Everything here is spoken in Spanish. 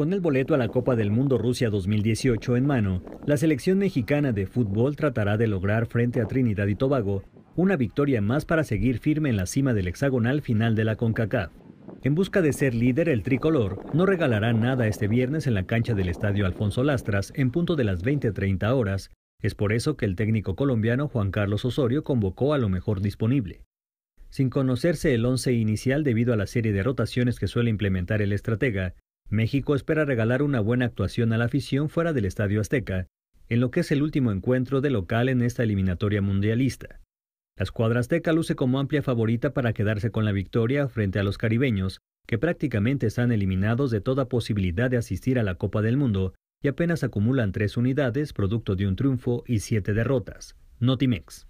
Con el boleto a la Copa del Mundo Rusia 2018 en mano, la selección mexicana de fútbol tratará de lograr frente a Trinidad y Tobago una victoria más para seguir firme en la cima del hexagonal final de la CONCACAF. En busca de ser líder, el tricolor no regalará nada este viernes en la cancha del Estadio Alfonso Lastras en punto de las 20:30 horas. Es por eso que el técnico colombiano Juan Carlos Osorio convocó a lo mejor disponible. Sin conocerse el once inicial debido a la serie de rotaciones que suele implementar el estratega, México espera regalar una buena actuación a la afición fuera del Estadio Azteca, en lo que es el último encuentro de local en esta eliminatoria mundialista. La escuadra azteca luce como amplia favorita para quedarse con la victoria frente a los caribeños, que prácticamente están eliminados de toda posibilidad de asistir a la Copa del Mundo y apenas acumulan tres unidades producto de un triunfo y siete derrotas. Notimex.